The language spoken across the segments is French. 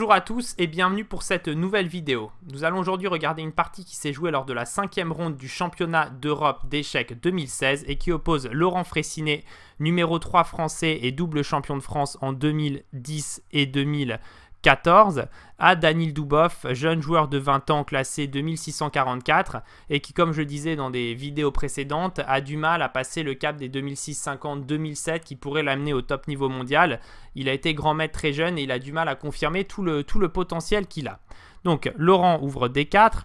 Bonjour à tous et bienvenue pour cette nouvelle vidéo. Nous allons aujourd'hui regarder une partie qui s'est jouée lors de la cinquième ronde du championnat d'Europe d'échecs 2016 et qui oppose Laurent Fraissinet, numéro 3 français et double champion de France en 2010 et 2000 14 à Daniel Duboff, jeune joueur de 20 ans classé 2644 et qui, comme je le disais dans des vidéos précédentes, a du mal à passer le cap des 2650-2007 qui pourrait l'amener au top niveau mondial. Il a été grand maître très jeune et il a du mal à confirmer tout le, tout le potentiel qu'il a. Donc Laurent ouvre D4.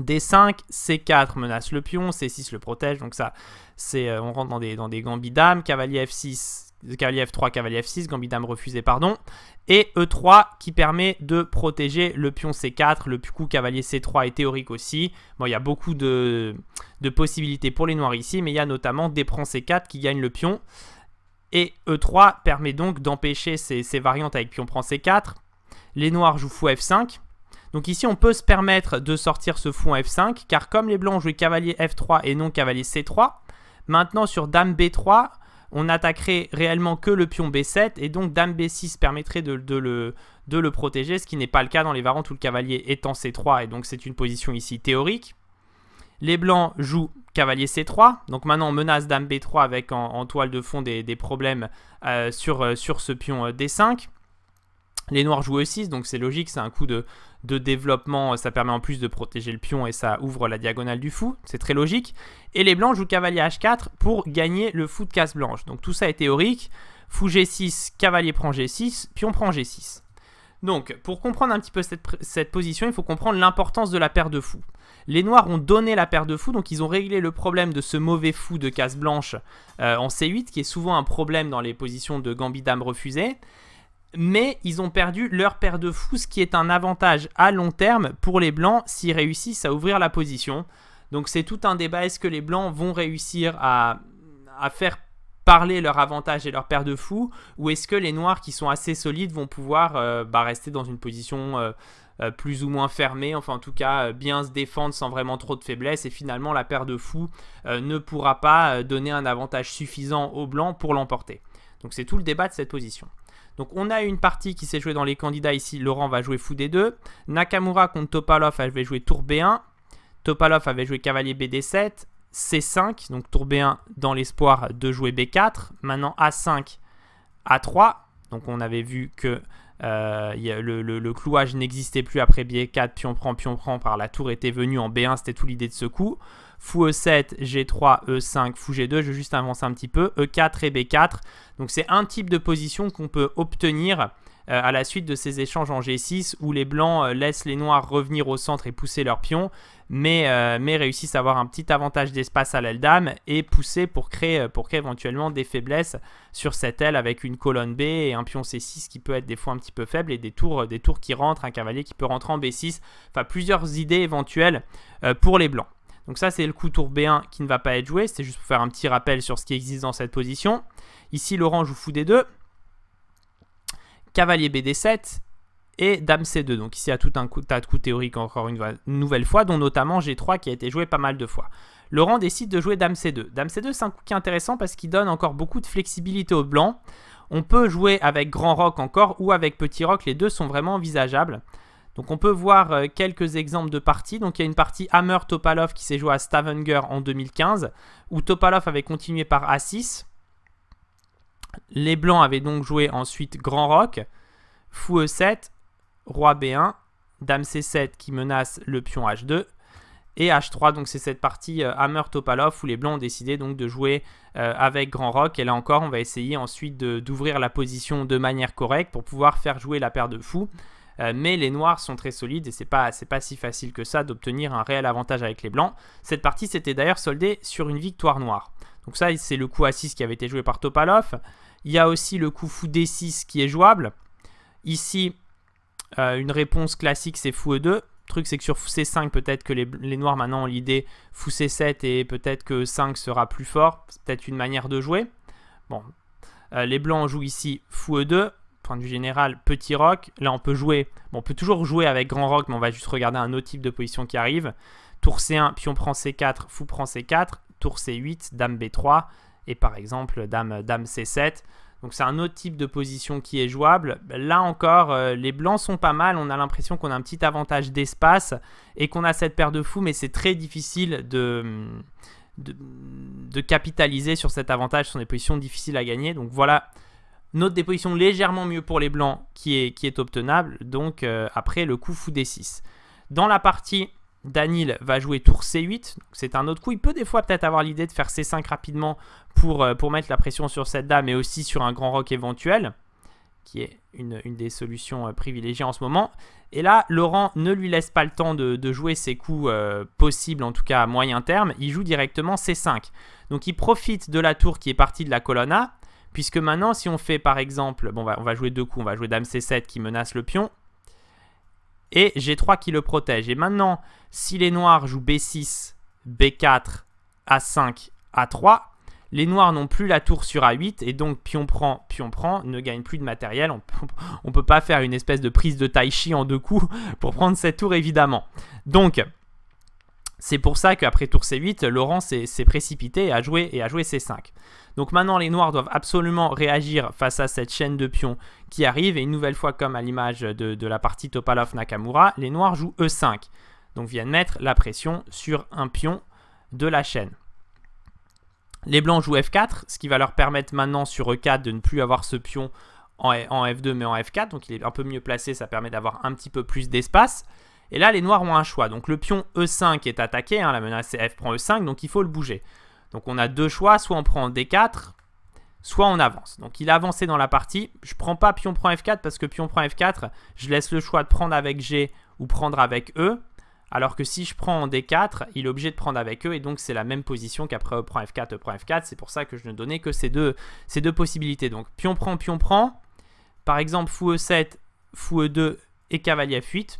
D5, C4 menace le pion, C6 le protège, donc ça, c'est, euh, on rentre dans des, dans des gambits cavalier F6, cavalier F3, cavalier F6, gambit dame refusé pardon, et E3 qui permet de protéger le pion C4, le coup cavalier C3 est théorique aussi. Bon, il y a beaucoup de, possibilités pour les noirs ici, mais il y a notamment des prends C4 qui gagnent le pion. Et E3 permet donc d'empêcher ces, variantes avec pion prend C4. Les noirs jouent fou F5. Donc ici, on peut se permettre de sortir ce fou en F5, car comme les blancs jouent cavalier F3 et non cavalier C3, maintenant sur dame B3, on n'attaquerait réellement que le pion B7 et donc dame B6 permettrait de, le, de le protéger, ce qui n'est pas le cas dans les variantes où le cavalier est en C3 et donc c'est une position ici théorique. Les blancs jouent cavalier C3, donc maintenant on menace dame B3 avec en, toile de fond des, problèmes euh, sur, euh, sur ce pion euh, D5. Les noirs jouent E6, donc c'est logique, c'est un coup de, développement, euh, ça permet en plus de protéger le pion et ça ouvre la diagonale du fou, c'est très logique. Et les blancs jouent cavalier H4 pour gagner le fou de casse blanche. Donc tout ça est théorique, fou G6, cavalier prend G6, pion prend G6. Donc pour comprendre un petit peu cette, position, il faut comprendre l'importance de la paire de fous. Les noirs ont donné la paire de fous, donc ils ont réglé le problème de ce mauvais fou de casse blanche euh, en C8, qui est souvent un problème dans les positions de gambit dame refusée mais ils ont perdu leur paire de fous, ce qui est un avantage à long terme pour les Blancs s'ils réussissent à ouvrir la position. Donc c'est tout un débat, est-ce que les Blancs vont réussir à, faire parler leur avantage et leur paire de fous, ou est-ce que les Noirs qui sont assez solides vont pouvoir euh, bah, rester dans une position... Euh, euh, plus ou moins fermée, enfin en tout cas bien se défendre sans vraiment trop de faiblesse et finalement la paire de fous ne pourra pas donner un avantage suffisant aux blancs pour l'emporter. Donc c'est tout le débat de cette position. Donc on a une partie qui s'est jouée dans les candidats ici. Laurent va jouer fou D2. Nakamura contre Topalov avait joué tour B1. Topalov avait joué cavalier BD7. C5, donc tour B1 dans l'espoir de jouer B4. Maintenant A5, A3. Donc on avait vu que euh, le, clouage n'existait plus après B4, pion prend, pion prend par la tour était venue en B1, c'était tout l'idée de ce coup fou E7, G3, E5, fou G2, je vais juste avancer un petit peu, E4 et B4. Donc c'est un type de position qu'on peut obtenir euh, à la suite de ces échanges en G6 où les blancs euh, laissent les noirs revenir au centre et pousser leurs pions, mais, euh, mais réussissent à avoir un petit avantage d'espace à l'aile dame et pousser pour créer, pour éventuellement des faiblesses sur cette aile avec une colonne B et un pion C6 qui peut être des fois un petit peu faible et des tours, des tours qui rentrent, un cavalier qui peut rentrer en B6, enfin plusieurs idées éventuelles pour les blancs. Donc ça, c'est le coup tour B1 qui ne va pas être joué. C'est juste pour faire un petit rappel sur ce qui existe dans cette position. Ici, Laurent joue fou D2. Cavalier BD7 et Dame C2. Donc ici, il y a tout un coup, tas de coups théoriques encore une, nouvelle fois, dont notamment G3 qui a été joué pas mal de fois. Laurent décide de jouer Dame C2. Dame C2, c'est un coup qui est intéressant parce qu'il donne encore beaucoup de flexibilité aux blancs. On peut jouer avec Grand Roc encore ou avec Petit Roc, les deux sont vraiment envisageables. Donc on peut voir euh, quelques exemples de parties. Donc il y a une partie Hammer-Topalov qui s'est jouée à Stavanger en 2015, où Topalov avait continué par A6. Les Blancs avaient donc joué ensuite Grand Roc, Fou E7, Roi B1, Dame C7 qui menace le pion H2, et H3. Donc c'est cette partie euh, Hammer Topalov où les blancs ont décidé donc de jouer euh, avec Grand Rock. Et là encore, on va essayer ensuite d'ouvrir la position de manière correcte pour pouvoir faire jouer la paire de fous. Euh, mais les noirs sont très solides et c'est pas, pas si facile que ça d'obtenir un réel avantage avec les blancs. Cette partie s'était d'ailleurs soldée sur une victoire noire. Donc ça, c'est le coup a 6 qui avait été joué par Topalov. Il y a aussi le coup fou D6 qui est jouable. Ici, euh, une réponse classique, c'est fou E2. Le truc, c'est que sur fou C5, peut-être que les, noirs maintenant ont l'idée fou C7 et peut-être que 5 sera plus fort. C'est peut-être une manière de jouer. Bon, euh, les blancs jouent ici fou E2 point vue général, petit rock, là on peut jouer, on peut toujours jouer avec grand rock, mais on va juste regarder un autre type de position qui arrive. Tour C1, pion prend C4, fou prend C4, tour C8, dame B3, et par exemple dame, dame C7. Donc c'est un autre type de position qui est jouable. Là encore, euh, les blancs sont pas mal. On a l'impression qu'on a un petit avantage d'espace et qu'on a cette paire de fous, mais c'est très difficile de, de, de, capitaliser sur cet avantage. sur des positions difficiles à gagner. Donc voilà notre déposition légèrement mieux pour les blancs qui est, qui est obtenable, donc euh, après le coup fou des 6 Dans la partie, Daniel va jouer tour c8, c'est un autre coup. Il peut des fois peut-être avoir l'idée de faire c5 rapidement pour, euh, pour mettre la pression sur cette dame et aussi sur un grand roc éventuel, qui est une, des solutions euh, privilégiées en ce moment. Et là, Laurent ne lui laisse pas le temps de, de jouer ses coups possibles, en tout cas à moyen terme. Il joue directement c5. Donc il profite de la tour qui est partie de la colonna Puisque maintenant, si on fait par exemple, bon, on va jouer deux coups, on va jouer Dame C7 qui menace le pion, et G3 qui le protège. Et maintenant, si les noirs jouent B6, B4, A5, A3, les noirs n'ont plus la tour sur A8 et donc pion prend, pion prend, ne gagne plus de matériel. On ne peut pas faire une espèce de prise de tai chi en deux coups pour prendre cette tour évidemment. Donc, c'est pour ça qu'après tour C8, Laurent s'est précipité à jouer et à jouer C5. Donc maintenant, les Noirs doivent absolument réagir face à cette chaîne de pions qui arrive. Et une nouvelle fois, comme à l'image de, de, la partie Topalov-Nakamura, les Noirs jouent E5. Donc viennent mettre la pression sur un pion de la chaîne. Les Blancs jouent F4, ce qui va leur permettre maintenant sur E4 de ne plus avoir ce pion en F2 mais en F4. Donc il est un peu mieux placé, ça permet d'avoir un petit peu plus d'espace. Et là, les noirs ont un choix. Donc le pion E5 est attaqué, hein, la menace F prend E5, donc il faut le bouger. Donc on a deux choix, soit on prend D4, soit on avance. Donc il a avancé dans la partie. Je prends pas pion prend F4 parce que pion prend F4, je laisse le choix de prendre avec G ou prendre avec E. Alors que si je prends en D4, il est obligé de prendre avec E et donc c'est la même position qu'après E prend F4, E prend F4. C'est pour ça que je ne donnais que ces deux, ces deux possibilités. Donc pion prend, pion prend. Par exemple, fou E7, fou E2 et cavalier F8.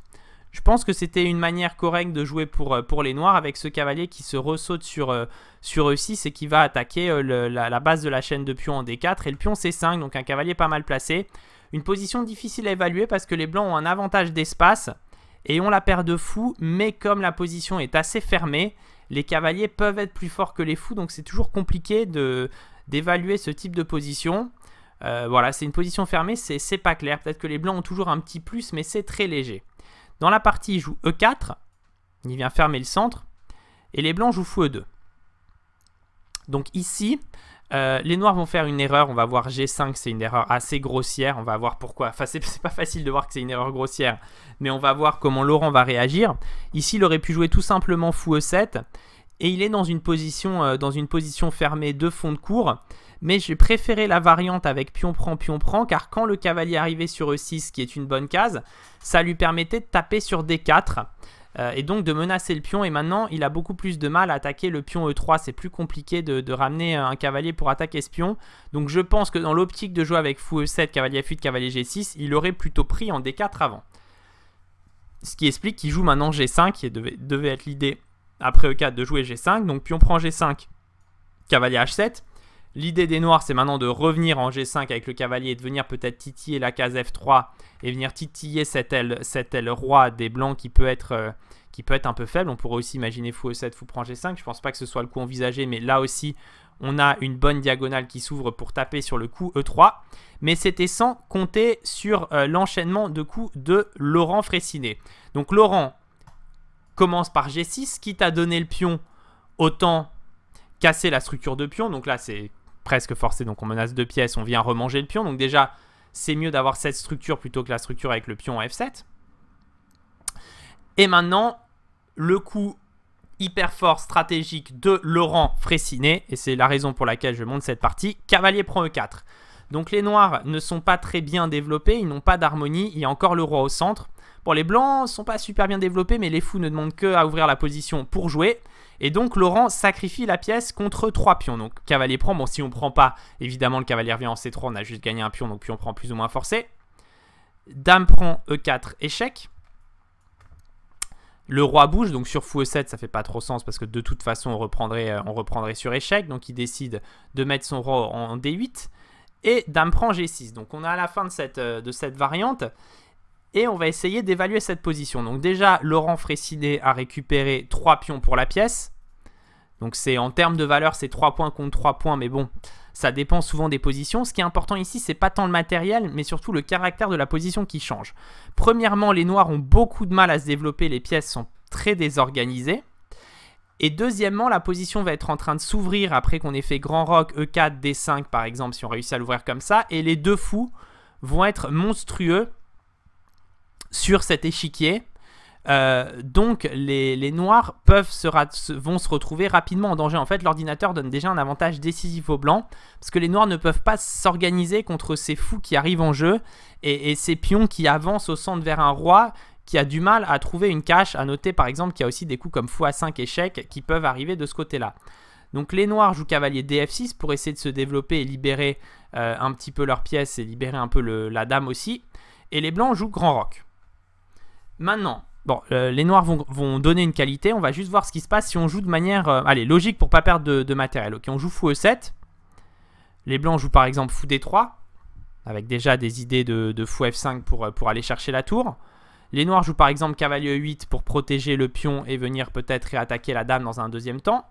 Je pense que c'était une manière correcte de jouer pour, euh, pour les Noirs avec ce cavalier qui se ressaute sur, euh, sur E6 et qui va attaquer euh, la, base de la chaîne de pions en D4 et le pion C5, donc un cavalier pas mal placé. Une position difficile à évaluer parce que les Blancs ont un avantage d'espace et ont la paire de Fous. mais comme la position est assez fermée, les cavaliers peuvent être plus forts que les fous, donc c'est toujours compliqué d'évaluer ce type de position. voilà, c'est une position fermée, c'est pas clair. Peut-être que les blancs ont toujours un petit plus, mais c'est très léger. Dans la partie, il joue E4. Il vient fermer le centre. Et les blancs jouent fou E2. Donc ici, euh, les noirs vont faire une erreur. On va voir G5, c'est une erreur assez grossière. On va voir pourquoi. Enfin, c'est pas facile de voir que c'est une erreur grossière. Mais on va voir comment Laurent va réagir. Ici, il aurait pu jouer tout simplement fou E7. Et il est dans une position, euh, dans une position fermée de fond de cours mais j'ai préféré la variante avec pion prend, pion prend, car quand le cavalier arrivait sur E6, qui est une bonne case, ça lui permettait de taper sur D4 euh, et donc de menacer le pion. Et maintenant, il a beaucoup plus de mal à attaquer le pion E3. C'est plus compliqué de, ramener un cavalier pour attaquer ce pion. Donc je pense que dans l'optique de jouer avec fou E7, cavalier F8, cavalier G6, il aurait plutôt pris en D4 avant. Ce qui explique qu'il joue maintenant G5, qui devait, devait être l'idée après E4 de jouer G5. Donc pion prend G5, cavalier H7. L'idée des Noirs, c'est maintenant de revenir en G5 avec le cavalier et de venir peut-être titiller la case F3 et venir titiller cette aile, cette roi des Blancs qui peut être... Euh, qui peut être un peu faible. On pourrait aussi imaginer fou E7, fou prend G5. Je pense pas que ce soit le coup envisagé, mais là aussi, on a une bonne diagonale qui s'ouvre pour taper sur le coup E3. Mais c'était sans compter sur euh, l'enchaînement de coups de Laurent Fraissinet. Donc Laurent commence par G6, qui t'a donné le pion, autant casser la structure de pion. Donc là, c'est presque forcé, donc on menace deux pièces, on vient remanger le pion. Donc déjà, c'est mieux d'avoir cette structure plutôt que la structure avec le pion en F7. Et maintenant, le coup hyper fort stratégique de Laurent Fraissinet, et c'est la raison pour laquelle je monte cette partie, cavalier prend E4. Donc les noirs ne sont pas très bien développés, ils n'ont pas d'harmonie, il y a encore le roi au centre. Bon, les blancs sont pas super bien développés, mais les fous ne demandent que à ouvrir la position pour jouer. Et donc Laurent sacrifie la pièce contre 3 pions. Donc cavalier prend, bon si on prend pas, évidemment le cavalier revient en C3, on a juste gagné un pion, donc puis on prend plus ou moins forcé. Dame prend E4, échec. Le roi bouge, donc sur fou E7 ça fait pas trop sens parce que de toute façon on reprendrait, euh, on reprendrait sur échec. Donc il décide de mettre son roi en D8 et dame prend G6. Donc on est à la fin de cette, euh, de cette variante et on va essayer d'évaluer cette position. Donc déjà, Laurent Frécinet a récupéré 3 pions pour la pièce. Donc c'est en termes de valeur, c'est 3 points contre 3 points, mais bon, ça dépend souvent des positions. Ce qui est important ici, c'est pas tant le matériel, mais surtout le caractère de la position qui change. Premièrement, les noirs ont beaucoup de mal à se développer, les pièces sont très désorganisées. Et deuxièmement, la position va être en train de s'ouvrir après qu'on ait fait grand rock, E4, D5 par exemple, si on réussit à l'ouvrir comme ça. Et les deux fous vont être monstrueux sur cet échiquier. Euh, donc les, noirs peuvent se vont se retrouver rapidement en danger. En fait, l'ordinateur donne déjà un avantage décisif aux blancs, parce que les noirs ne peuvent pas s'organiser contre ces fous qui arrivent en jeu, et, ces pions qui avancent au centre vers un roi qui a du mal à trouver une cache. À noter par exemple qu'il y a aussi des coups comme fou à 5 échecs qui peuvent arriver de ce côté-là. Donc les noirs jouent cavalier df6 pour essayer de se développer et libérer euh, un petit peu leurs pièces et libérer un peu la dame aussi. Et les blancs jouent grand roc. Maintenant, bon, euh, les noirs vont, donner une qualité. On va juste voir ce qui se passe si on joue de manière euh, allez, logique pour pas perdre de, matériel. Ok, on joue fou E7. Les blancs jouent par exemple fou D3, avec déjà des idées de, fou F5 pour, euh, pour aller chercher la tour. Les noirs jouent par exemple cavalier e 8 pour protéger le pion et venir peut-être attaquer la dame dans un deuxième temps.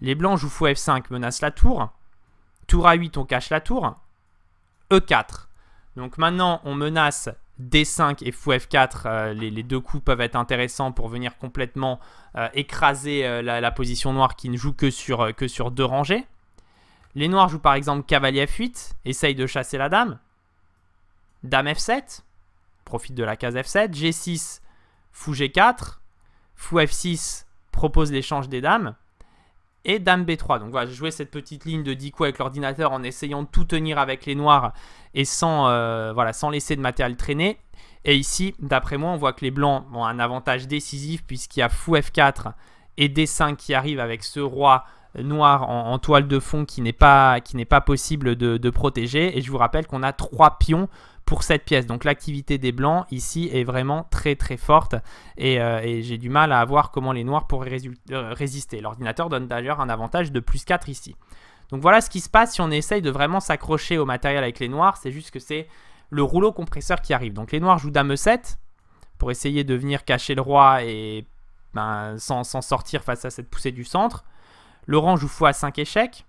Les blancs jouent fou F5, menacent la tour. Tour A8, on cache la tour. E4. Donc maintenant, on menace D5 et fou F4, euh, les, deux coups peuvent être intéressants pour venir complètement euh, écraser euh, la, position noire qui ne joue que sur, que sur deux rangées. Les noirs jouent par exemple cavalier F8, essaye de chasser la dame. Dame F7, profite de la case F7. G6, fou G4, fou F6 propose l'échange des dames et Dame B3. Donc voilà, j'ai joué cette petite ligne de 10 coups avec l'ordinateur en essayant de tout tenir avec les noirs et sans, euh, voilà, sans laisser de matériel traîner. Et ici, d'après moi, on voit que les blancs ont un avantage décisif puisqu'il y a fou F4 et D5 qui arrivent avec ce roi noir en, toile de fond qui n'est pas, pas possible de, de protéger. Et je vous rappelle qu'on a trois pions pour cette pièce. Donc l'activité des blancs ici est vraiment très très forte et, euh, j'ai du mal à voir comment les noirs pourraient euh, résister. L'ordinateur donne d'ailleurs un avantage de plus 4 ici. Donc voilà ce qui se passe si on essaye de vraiment s'accrocher au matériel avec les noirs, c'est juste que c'est le rouleau compresseur qui arrive. Donc les noirs jouent dame 7 pour essayer de venir cacher le roi et ben, sans, sortir face à cette poussée du centre. Laurent joue fois 5 échecs.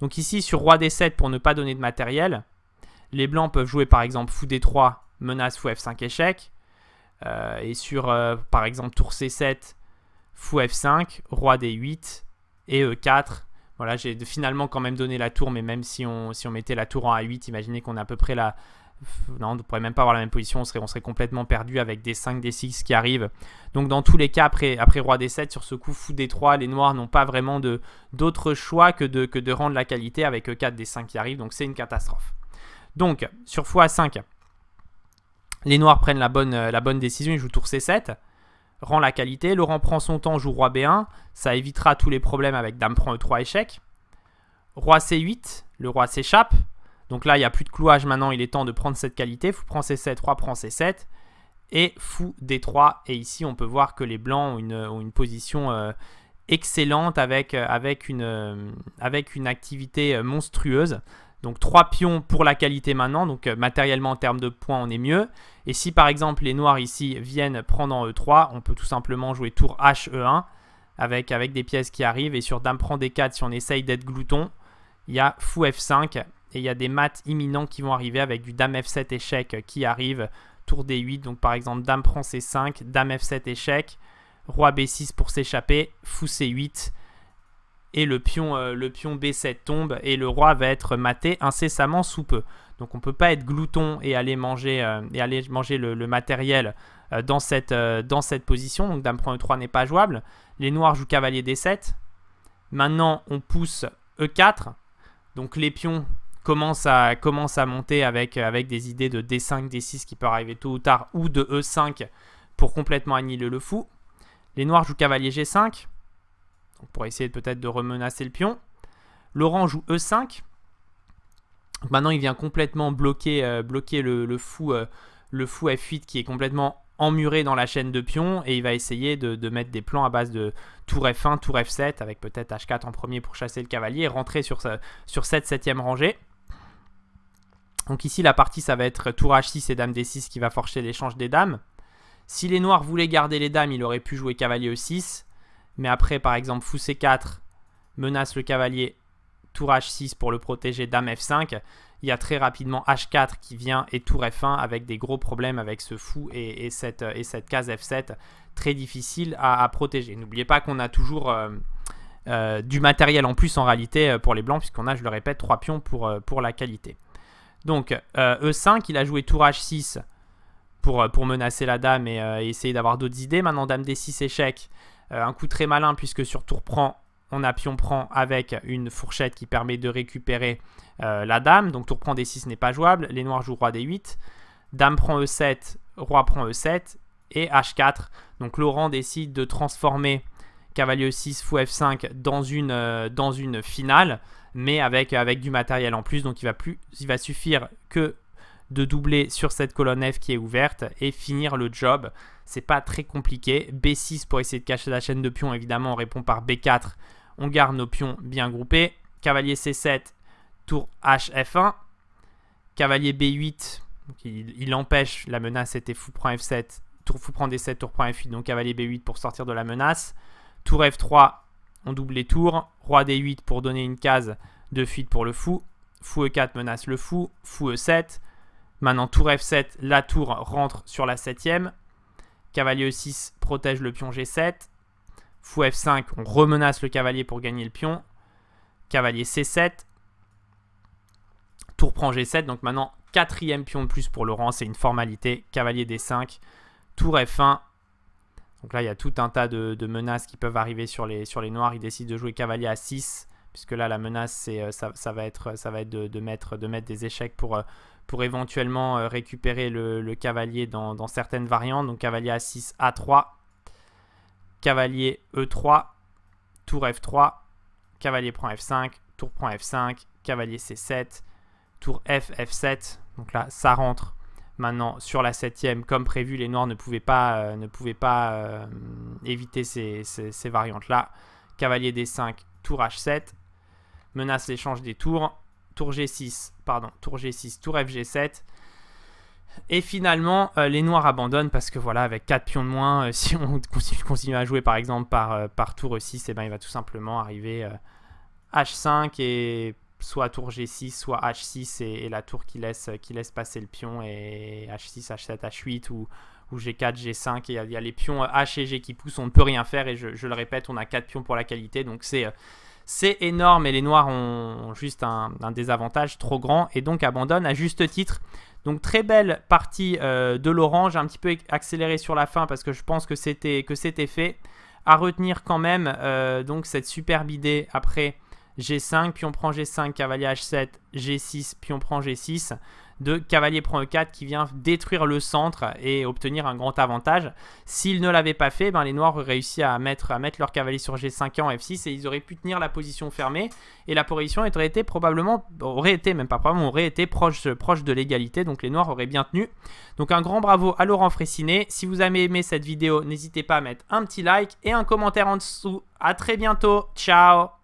Donc ici sur roi d7 pour ne pas donner de matériel. Les blancs peuvent jouer par exemple fou D3, menace fou F5 échec. Euh, et sur euh, par exemple tour C7, fou F5, roi D8 et E4. Voilà, j'ai finalement quand même donné la tour, mais même si on, si on mettait la tour en A8, imaginez qu'on a à peu près la, non, on ne pourrait même pas avoir la même position, on serait, complètement perdu avec des 5, des 6 qui arrivent. Donc dans tous les cas, après, après Roi D7, sur ce coup fou D3, les Noirs n'ont pas vraiment d'autre choix que de, que de rendre la qualité avec E4, D5 qui arrivent. donc c'est une catastrophe. Donc, sur a 5 les noirs prennent la bonne, euh, la bonne décision, ils jouent tour c7, rend la qualité, Laurent prend son temps, joue roi b1, ça évitera tous les problèmes avec dame prend e3 échec. Roi c8, le roi s'échappe, donc là il n'y a plus de clouage maintenant, il est temps de prendre cette qualité, fou prend c7, roi prend c7, et fou d3, et ici on peut voir que les blancs ont une, position euh, excellente avec, euh, avec, une, avec une activité monstrueuse. Donc 3 pions pour la qualité maintenant, donc euh, matériellement en termes de points on est mieux. Et si par exemple les noirs ici viennent prendre en E3, on peut tout simplement jouer tour he 1 avec, avec des pièces qui arrivent. Et sur dame prend D4, si on essaye d'être glouton, il y a fou F5 et il y a des maths imminents qui vont arriver avec du dame F7 échec qui arrive, tour D8. Donc par exemple dame prend C5, dame F7 échec, roi B6 pour s'échapper, fou C8 et le pion, euh, le pion B7 tombe et le roi va être maté incessamment sous peu. Donc on ne peut pas être glouton et aller manger, euh, et aller manger le, matériel euh, dans, cette, dans cette position. Donc dame prend E3 n'est pas jouable. Les noirs jouent cavalier D7. Maintenant on pousse E4. Donc les pions commencent à, à monter avec, avec des idées de D5, D6 qui peuvent arriver tôt ou tard ou de E5 pour complètement annihiler le fou. Les noirs jouent cavalier G5. On pour essayer peut-être de remenacer le pion. Laurent joue E5. Maintenant, il vient complètement bloquer, euh, bloquer le, fou, le, fou, euh, F8 qui est complètement emmuré dans la chaîne de pions et il va essayer de, mettre des plans à base de tour F1, tour F7 avec peut-être H4 en premier pour chasser le cavalier et rentrer sur, sa, sur cette septième rangée. Donc ici, la partie, ça va être tour H6 et dame D6 qui va forcer l'échange des dames. Si les noirs voulaient garder les dames, il aurait pu jouer cavalier E6. Mais après, par exemple, fou c4 menace le cavalier, tour h6 pour le protéger, dame f5. Il y a très rapidement h4 qui vient et tour f1 avec des gros problèmes avec ce fou et, cette, et cette, case f7 très difficile à, protéger. N'oubliez pas qu'on a toujours euh, euh, du matériel en plus en réalité euh, pour les blancs puisqu'on a, je le répète, 3 pions pour, pour la qualité. Donc e5, e il a joué tour h6 pour, pour menacer la dame et essayer d'avoir d'autres idées. Maintenant dame d6 échec euh, un coup très malin puisque sur tour prend, on a pion prend avec une fourchette qui permet de récupérer euh, la dame. Donc tour prend d6 n'est pas jouable. Les noirs jouent roi d8. Dame prend e7, roi prend e7 et h4. Donc Laurent décide de transformer cavalier 6 fou f5 dans une, euh, dans une finale, mais avec, avec du matériel en plus. Donc il va, plus, il va suffire que de doubler sur cette colonne F qui est ouverte et finir le job c'est pas très compliqué. B6 pour essayer de cacher la chaîne de pions. évidemment, on répond par B4. On garde nos pions bien groupés. Cavalier C7, tour HF1. Cavalier B8, il, empêche la menace, était fou prend F7, tour fou prend D7, tour prend F8, donc cavalier B8 pour sortir de la menace. Tour F3, on double les tours. Roi D8 pour donner une case de fuite pour le fou. Fou E4 menace le fou. Fou E7. Maintenant, tour F7, la tour rentre sur la septième cavalier E6 protège le pion G7. Fou F5, on remenace le cavalier pour gagner le pion. Cavalier C7. Tour prend G7. Donc maintenant, quatrième pion de plus pour Laurent. C'est une formalité. Cavalier D5. Tour F1. Donc là, il y a tout un tas de, menaces qui peuvent arriver sur les, sur les noirs. Il décide de jouer cavalier a 6 puisque là la menace c'est euh, ça, va être ça va être de, mettre de mettre des échecs pour euh, pour éventuellement euh, récupérer le, cavalier dans, certaines variantes donc cavalier a6 a3 cavalier e3 tour f3 cavalier prend f5 tour prend f5 cavalier c7 tour f f7 donc là ça rentre maintenant sur la septième comme prévu les noirs ne pouvaient pas ne pouvaient pas éviter ces variantes là cavalier d5 tour h7 menace l'échange des tours. Tour G6, pardon, tour G6, tour FG7. Et finalement, euh, les noirs abandonnent parce que voilà, avec 4 pions de moins, euh, si on continue, à jouer par exemple par, euh, par tour E6, et eh ben, il va tout simplement arriver H5 et soit tour G6, soit H6 et, la tour qui laisse, qui laisse passer le pion et H6, H7, H8 ou, ou G4, G5. Il y, a les pions H et G qui poussent, on ne peut rien faire et je, je le répète, on a 4 pions pour la qualité donc c'est c'est énorme et les Noirs ont juste un, désavantage trop grand et donc abandonnent à juste titre. Donc très belle partie euh, de l'orange, un petit peu accélérée sur la fin parce que je pense que c'était fait. À retenir quand même euh, donc cette superbe idée après G5, puis on prend G5, cavalier H7, G6, puis on prend G6 de cavalier prend e4 qui vient détruire le centre et obtenir un grand avantage. S'ils ne l'avaient pas fait, ben les noirs auraient réussi à mettre, à mettre leur cavalier sur g5 en f6 et ils auraient pu tenir la position fermée et la position aurait été probablement, aurait été, même pas probablement, aurait été proche, proche de l'égalité, donc les noirs auraient bien tenu. Donc un grand bravo à Laurent Fressinet. Si vous avez aimé cette vidéo, n'hésitez pas à mettre un petit like et un commentaire en dessous. A très bientôt, ciao